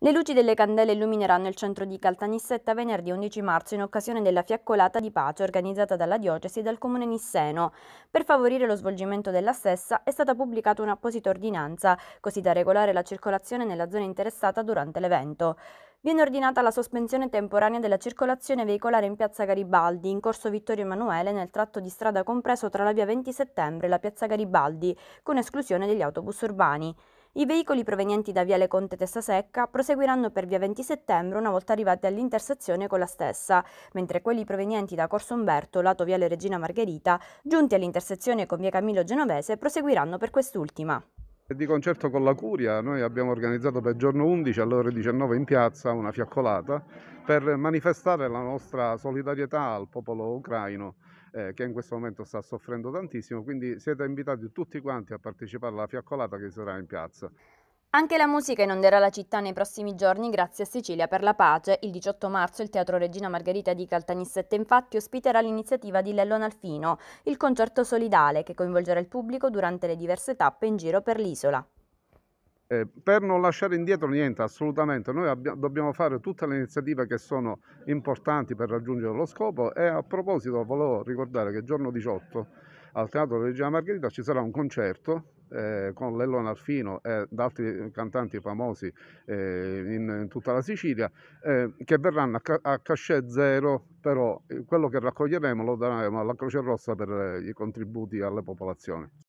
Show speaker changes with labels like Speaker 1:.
Speaker 1: Le luci delle candele illumineranno il centro di Caltanissetta venerdì 11 marzo in occasione della fiaccolata di pace organizzata dalla diocesi e dal comune Nisseno. Per favorire lo svolgimento della stessa è stata pubblicata un'apposita ordinanza, così da regolare la circolazione nella zona interessata durante l'evento. Viene ordinata la sospensione temporanea della circolazione veicolare in piazza Garibaldi, in corso Vittorio Emanuele, nel tratto di strada compreso tra la via 20 settembre e la piazza Garibaldi, con esclusione degli autobus urbani. I veicoli provenienti da Viale Conte Tessasecca proseguiranno per Via 20 Settembre una volta arrivati all'intersezione con la stessa, mentre quelli provenienti da Corso Umberto, lato Viale Regina Margherita, giunti all'intersezione con Via Camillo Genovese, proseguiranno per quest'ultima.
Speaker 2: Di concerto con la Curia noi abbiamo organizzato per giorno 11 alle ore 19 in piazza una fiaccolata per manifestare la nostra solidarietà al popolo ucraino eh, che in questo momento sta soffrendo tantissimo, quindi siete invitati tutti quanti a partecipare alla fiaccolata che sarà in piazza.
Speaker 1: Anche la musica inonderà la città nei prossimi giorni grazie a Sicilia per la pace. Il 18 marzo il Teatro Regina Margherita di Caltanissette infatti ospiterà l'iniziativa di Lello Nalfino, il concerto solidale che coinvolgerà il pubblico durante le diverse tappe in giro per l'isola.
Speaker 2: Eh, per non lasciare indietro niente, assolutamente, noi dobbiamo fare tutte le iniziative che sono importanti per raggiungere lo scopo e a proposito volevo ricordare che il giorno 18 al Teatro Regina Margherita ci sarà un concerto eh, con Lellona e ed altri eh, cantanti famosi eh, in, in, tutta la Sicilia, eh, che verranno a, ca- a cachet zero, però eh, quello che raccoglieremo lo daremo alla Croce Rossa per eh, i contributi alle popolazioni.